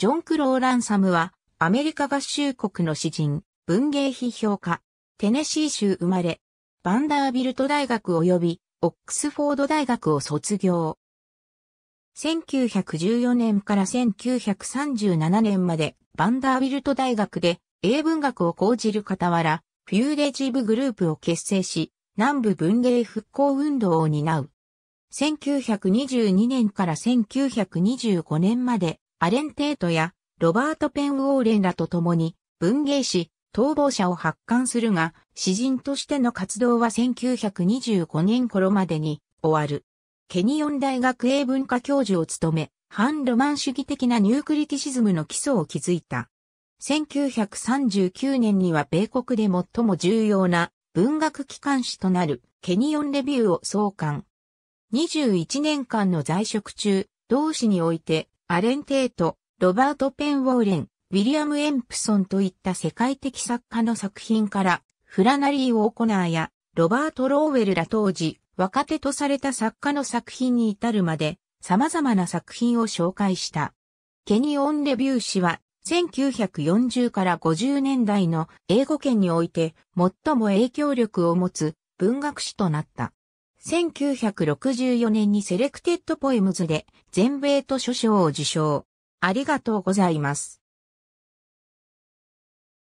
ジョン・クロー・ランサムは、アメリカ合衆国の詩人、文芸批評家、テネシー州生まれ、バンダービルト大学及び、オックスフォード大学を卒業。1914年から1937年まで、バンダービルト大学で、英文学を講じる傍ら、フューデジブグループを結成し、南部文芸復興運動を担う。1922年から1925年までアレン・テートやロバート・ペン・ウォーレンらと共に文芸誌、逃亡者を発刊するが、詩人としての活動は1925年頃までに終わる。ケニオン大学英文化教授を務め、反ロマン主義的なニュークリティシズムの基礎を築いた。1939年には米国で最も重要な文学機関誌となるケニオンレビューを創刊。21年間の在職中、同誌においてアレン・テート、ロバート・ペン・ウォーレン、ウィリアム・エンプソンといった世界的作家の作品から、フラナリー・オーコナーやロバート・ローウェルら当時、若手とされた作家の作品に至るまで、様々な作品を紹介した。ケニオン・レビュー氏は、1940から50年代の英語圏において最も影響力を持つ文学史となった。1964年にセレクテッドポエムズで全米図書賞を受賞。ありがとうございます。